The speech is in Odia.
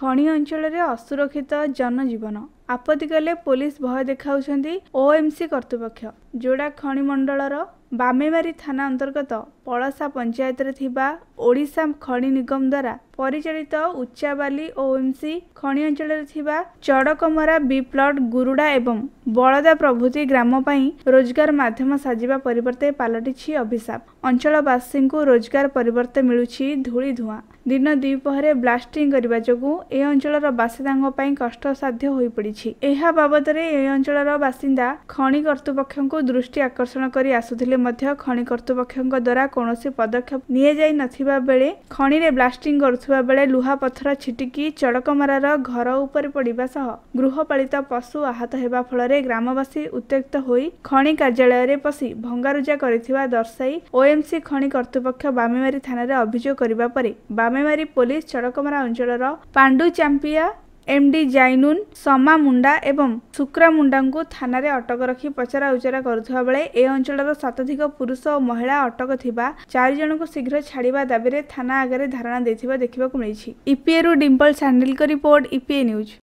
ଖଣି ଅଞ୍ଚଳରେ ଅସୁରକ୍ଷିତ ଜନଜୀବନ ଆପତ୍ତି କଲେ ପୋଲିସ ଭୟ ଦେଖାଉଛନ୍ତି ଓଏମ୍ସି କର୍ତ୍ତୃପକ୍ଷ ଯୋଡ଼ା ଖଣି ମଣ୍ଡଳର ବାମେମାରୀ ଥାନା ଅନ୍ତର୍ଗତ ପଳସା ପଞ୍ଚାୟତରେ ଥିବା ଓଡ଼ିଶା ଖଣି ନିଗମ ଦ୍ୱାରା ପରିଚାଳିତ ଉଚ୍ଚାବାଲି ଓ ଏମ୍ସି ଖଣି ଅଞ୍ଚଳରେ ଥିବା ଚଡ଼କମରା ବି ପ୍ଲଟ୍ ଗୁରୁଡ଼ା ଏବଂ ବଳଦା ପ୍ରଭୃତି ଗ୍ରାମ ପାଇଁ ରୋଜଗାର ମାଧ୍ୟମ ସାଜିବା ପରିବର୍ତ୍ତେ ପାଲଟିଛି ଅଭିଶାପ ଅଞ୍ଚଳବାସୀଙ୍କୁ ରୋଜଗାର ପରିବର୍ତ୍ତେ ମିଳୁଛି ଧୂଳି ଧୂଆଁ ଦିନ ଦ୍ୱିପହରେ ବ୍ଲାଷ୍ଟିଂ କରିବା ଯୋଗୁଁ ଏ ଅଞ୍ଚଳର ବାସିନ୍ଦାଙ୍କ ପାଇଁ କଷ୍ଟସାଧ୍ୟ ହୋଇପଡ଼ିଛି ଏହା ବାବଦରେ ଏ ଅଞ୍ଚଳର ବାସିନ୍ଦା ଖଣି କର୍ତ୍ତୃପକ୍ଷଙ୍କୁ ଦୃଷ୍ଟି ଆକର୍ଷଣ କରି ଆସୁଥିଲେ ମଧ୍ୟ ଖଣି କର୍ତ୍ତୃପକ୍ଷଙ୍କ ଦ୍ୱାରା କୌଣସି ପଦକ୍ଷେପ ନିଆଯାଇ ନିଆଯାଇନଥିବା ଖୋଳିବା ବେଳେ ଖଣିରେ ବ୍ଲାଷ୍ଟିଂ କରୁଥିବା ବେଳେ ଲୁହା ପଥର ଛିଟିକି ଚଡ଼କମରାର ଘର ଉପରେ ପଡ଼ିବା ସହ ଗୃହପାଳିତ ପଶୁ ଆହତ ହେବା ଫଳରେ ଗ୍ରାମବାସୀ ଉତ୍ତ୍ୟକ୍ତ ହୋଇ ଖଣି କାର୍ଯ୍ୟାଳୟରେ ପଶି ଭଙ୍ଗାରୁଜା କରିଥିବା ଦର୍ଶାଇ ଓଏମ୍ସି ଖଣି କର୍ତ୍ତୃପକ୍ଷ ବାମେମାରୀ ଥାନାରେ ଅଭିଯୋଗ କରିବା ପରେ ବାମେମାରୀ ପୋଲିସ ଚଡ଼କମରା ଅଞ୍ଚଳର ପାଣ୍ଡୁଚାମ୍ପିଆ ଏମ୍ଡି ଜାଇନୁନ୍ ସମା ମୁଣ୍ଡା ଏବଂ ଶୁକ୍ରା ମୁଣ୍ଡାଙ୍କୁ ଥାନାରେ ଅଟକ ରଖି ପଚରା ଉଚରା କରୁଥିବା ବେଳେ ଏ ଅଞ୍ଚଳର ଶତାଧିକ ପୁରୁଷ ଓ ମହିଳା ଅଟକ ଥିବା ଚାରି ଜଣଙ୍କୁ ଶୀଘ୍ର ଛାଡ଼ିବା ଦାବିରେ ଥାନା ଆଗରେ ଧାରଣା ଦେଇଥିବା ଦେଖିବାକୁ ମିଳିଛି ଇପିଏରୁ ଡିମ୍ପଲ୍ ସାଣ୍ଡିଲଙ୍କ ରିପୋର୍ଟ ଇପିଏ ନ୍ୟୁଜ୍